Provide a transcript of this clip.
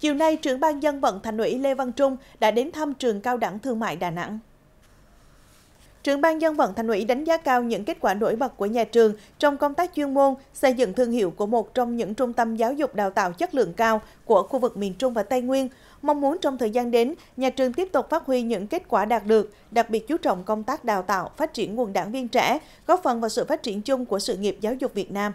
Chiều nay, trưởng ban dân vận Thành ủy Lê Văn Trung đã đến thăm trường cao đẳng thương mại Đà Nẵng. Trưởng ban dân vận Thành ủy đánh giá cao những kết quả nổi bật của nhà trường trong công tác chuyên môn, xây dựng thương hiệu của một trong những trung tâm giáo dục đào tạo chất lượng cao của khu vực miền Trung và Tây Nguyên. Mong muốn trong thời gian đến, nhà trường tiếp tục phát huy những kết quả đạt được, đặc biệt chú trọng công tác đào tạo, phát triển nguồn đảng viên trẻ, góp phần vào sự phát triển chung của sự nghiệp giáo dục Việt Nam.